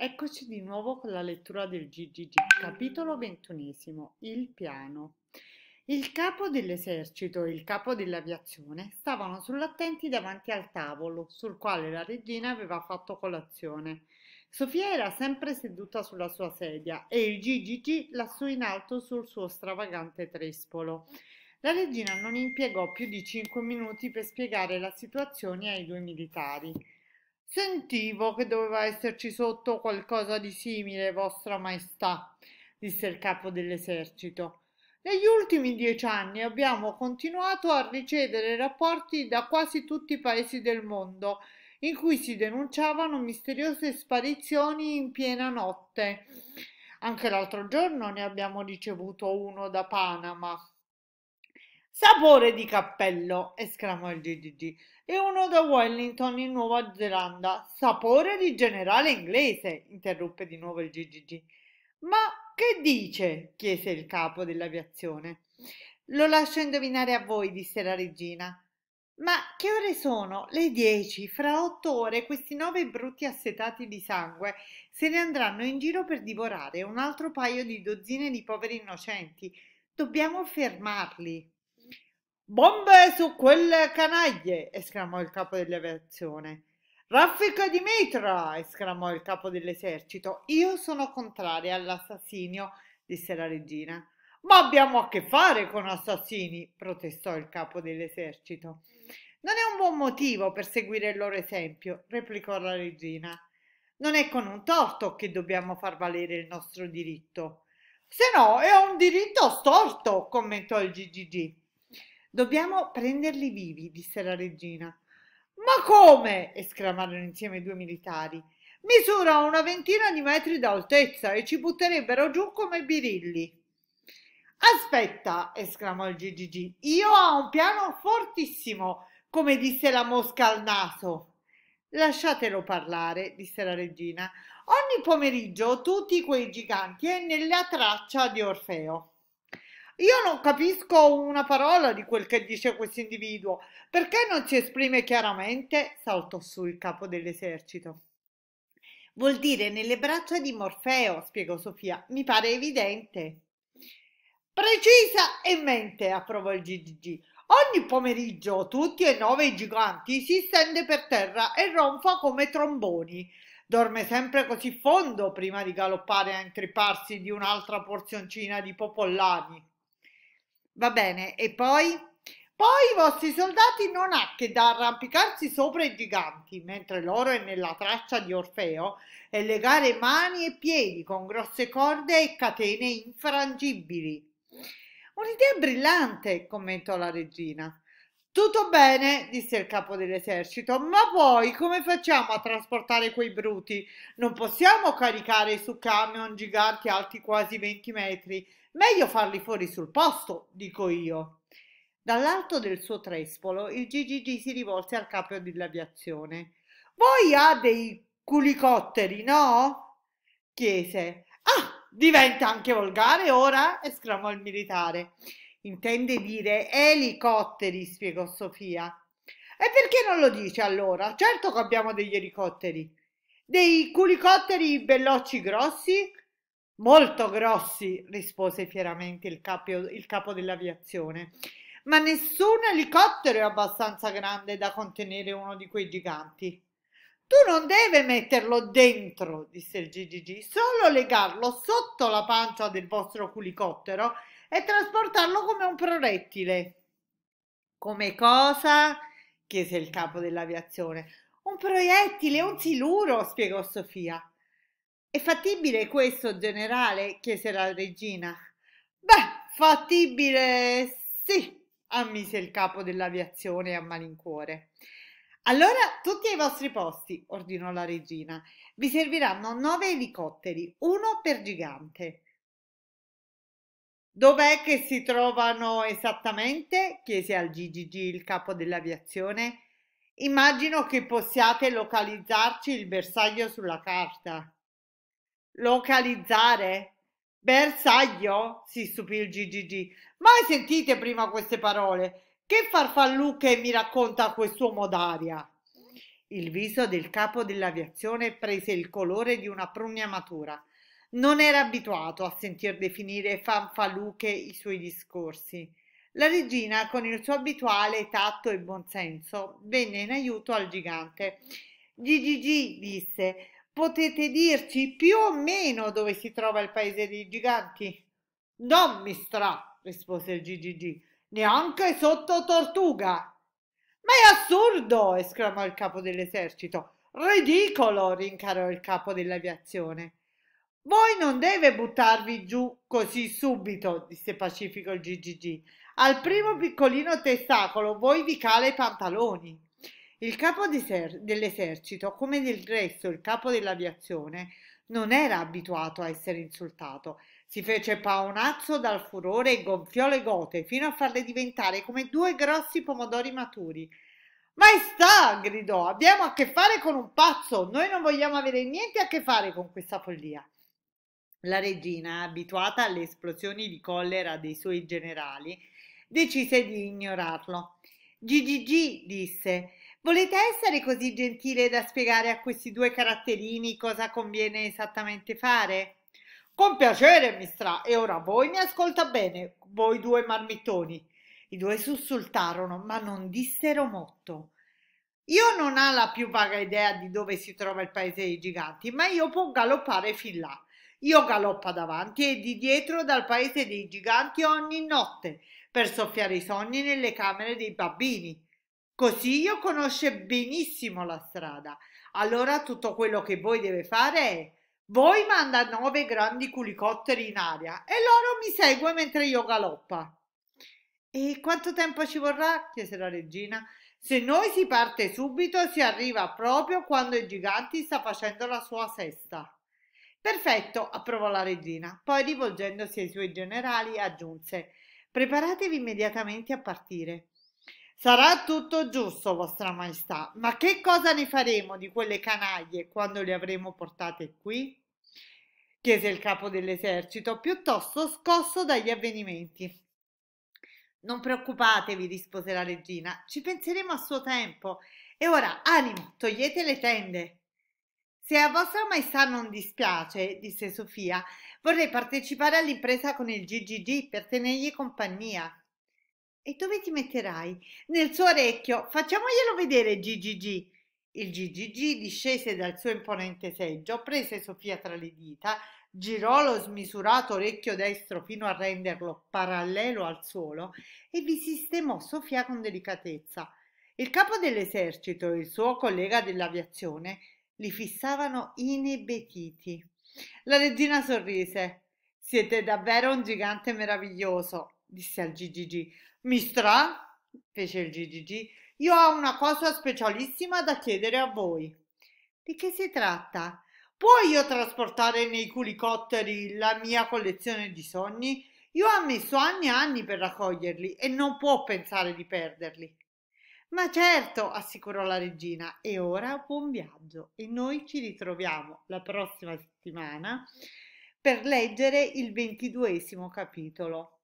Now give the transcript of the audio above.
Eccoci di nuovo con la lettura del GGG, capitolo ventunesimo, il piano. Il capo dell'esercito e il capo dell'aviazione stavano sull'attenti davanti al tavolo sul quale la regina aveva fatto colazione. Sofia era sempre seduta sulla sua sedia e il GGG lassù in alto sul suo stravagante trespolo. La regina non impiegò più di cinque minuti per spiegare la situazione ai due militari. Sentivo che doveva esserci sotto qualcosa di simile, Vostra Maestà, disse il capo dell'esercito. Negli ultimi dieci anni abbiamo continuato a ricevere rapporti da quasi tutti i paesi del mondo in cui si denunciavano misteriose sparizioni in piena notte. Anche l'altro giorno ne abbiamo ricevuto uno da Panama. Sapore di cappello, esclamò il Gigi. E uno da Wellington in Nuova Zelanda. Sapore di generale inglese, interruppe di nuovo il Gigi. Ma che dice? chiese il capo dell'aviazione. Lo lascio indovinare a voi, disse la regina. Ma che ore sono? Le dieci. Fra otto ore questi nove brutti assetati di sangue se ne andranno in giro per divorare un altro paio di dozzine di poveri innocenti. Dobbiamo fermarli. Bombe su quelle canaglie! esclamò il capo dell'aviazione. Raffica di mitra! esclamò il capo dell'esercito. Io sono contraria all'assassinio, disse la regina. Ma abbiamo a che fare con assassini, protestò il capo dell'esercito. Non è un buon motivo per seguire il loro esempio, replicò la regina. Non è con un torto che dobbiamo far valere il nostro diritto. Se no, è un diritto storto, commentò il GGG. Dobbiamo prenderli vivi, disse la regina. Ma come? esclamarono insieme i due militari. Misura una ventina di metri d'altezza e ci butterebbero giù come birilli. Aspetta, esclamò il Gigi. Io ho un piano fortissimo, come disse la mosca al naso. Lasciatelo parlare, disse la regina. Ogni pomeriggio tutti quei giganti è nella traccia di Orfeo. Io non capisco una parola di quel che dice questo individuo. Perché non si esprime chiaramente? saltò su il capo dell'esercito. Vuol dire nelle braccia di Morfeo, spiegò Sofia. Mi pare evidente. Precisa e mente, approvò il Gigi. Ogni pomeriggio tutti e nove i giganti si stende per terra e ronfa come tromboni. Dorme sempre così fondo prima di galoppare a intripparsi di un'altra porzioncina di popollani. Va bene, e poi? Poi i vostri soldati non ha che da arrampicarsi sopra i giganti, mentre l'oro è nella traccia di Orfeo, e legare mani e piedi con grosse corde e catene infrangibili. Un'idea brillante, commentò la regina. Tutto bene, disse il capo dell'esercito, ma poi come facciamo a trasportare quei bruti? Non possiamo caricare su camion giganti alti quasi 20 metri Meglio farli fuori sul posto, dico io. Dall'alto del suo trespolo il GGG si rivolse al capo dell'aviazione. Voi ha dei culicotteri, no? chiese. Ah, diventa anche volgare ora? esclamò il militare. Intende dire elicotteri, spiegò Sofia. E perché non lo dice allora? Certo che abbiamo degli elicotteri. Dei culicotteri bellocci grossi? Molto grossi, rispose fieramente il capo, il capo dell'aviazione. Ma nessun elicottero è abbastanza grande da contenere uno di quei giganti. Tu non devi metterlo dentro, disse il GGG, solo legarlo sotto la pancia del vostro culicottero e trasportarlo come un proiettile. Come cosa? chiese il capo dell'aviazione. Un proiettile, un siluro, spiegò Sofia. È fattibile questo, generale? chiese la regina. Beh, fattibile sì, ammise il capo dell'aviazione a malincuore. Allora, tutti ai vostri posti, ordinò la regina. Vi serviranno nove elicotteri, uno per gigante. Dov'è che si trovano esattamente? chiese al GGG il capo dell'aviazione. Immagino che possiate localizzarci il bersaglio sulla carta localizzare. Bersaglio? si stupì il gigi Mai sentite prima queste parole? Che farfallucche mi racconta quest'uomo d'aria? Il viso del capo dell'aviazione prese il colore di una prugna matura. Non era abituato a sentir definire fanfaluche i suoi discorsi. La regina, con il suo abituale tatto e buonsenso, venne in aiuto al gigante. Gigi disse Potete dirci più o meno dove si trova il paese dei giganti? Non mi stra, rispose il GGG, neanche sotto tortuga. Ma è assurdo! esclamò il capo dell'esercito. Ridicolo! rincarò il capo dell'aviazione. Voi non deve buttarvi giù così subito, disse pacifico il GGG. Al primo piccolino testacolo voi vi cala i pantaloni. Il capo dell'esercito, come del resto il capo dell'aviazione, non era abituato a essere insultato. Si fece paonazzo dal furore e gonfiò le gote fino a farle diventare come due grossi pomodori maturi. Maestà, gridò, abbiamo a che fare con un pazzo, noi non vogliamo avere niente a che fare con questa follia. La regina, abituata alle esplosioni di collera dei suoi generali, decise di ignorarlo. Gigi disse Volete essere così gentile da spiegare a questi due caratterini cosa conviene esattamente fare? Con piacere, mistra, e ora voi mi ascolta bene, voi due marmittoni. I due sussultarono, ma non dissero motto. Io non ho la più vaga idea di dove si trova il paese dei giganti, ma io può galoppare fin là. Io galoppa davanti e di dietro dal paese dei giganti ogni notte per soffiare i sogni nelle camere dei bambini. Così io conosce benissimo la strada. Allora tutto quello che voi deve fare è voi manda nove grandi culicotteri in aria e loro mi segue mentre io galoppa. E quanto tempo ci vorrà? chiese la regina. Se noi si parte subito si arriva proprio quando il gigante sta facendo la sua sesta. Perfetto, approvò la regina. Poi rivolgendosi ai suoi generali aggiunse Preparatevi immediatamente a partire. Sarà tutto giusto, Vostra Maestà, ma che cosa ne faremo di quelle canaglie quando le avremo portate qui? chiese il capo dell'esercito, piuttosto scosso dagli avvenimenti. Non preoccupatevi, rispose la regina, ci penseremo a suo tempo. E ora, animo, togliete le tende. Se a Vostra Maestà non dispiace, disse Sofia, vorrei partecipare all'impresa con il GGG per tenergli compagnia. E dove ti metterai? Nel suo orecchio. Facciamoglielo vedere, Gigigi. Il Gigigi discese dal suo imponente seggio, prese Sofia tra le dita, girò lo smisurato orecchio destro fino a renderlo parallelo al suolo e vi sistemò Sofia con delicatezza. Il capo dell'esercito e il suo collega dell'aviazione li fissavano inebetiti. La regina sorrise. Siete davvero un gigante meraviglioso, disse al Gigigi. Mistra, fece il Gigigi, io ho una cosa specialissima da chiedere a voi. Di che si tratta? Può io trasportare nei culicotteri la mia collezione di sogni? Io ho messo anni e anni per raccoglierli e non può pensare di perderli. Ma certo, assicurò la regina, e ora buon viaggio e noi ci ritroviamo la prossima settimana per leggere il ventiduesimo capitolo.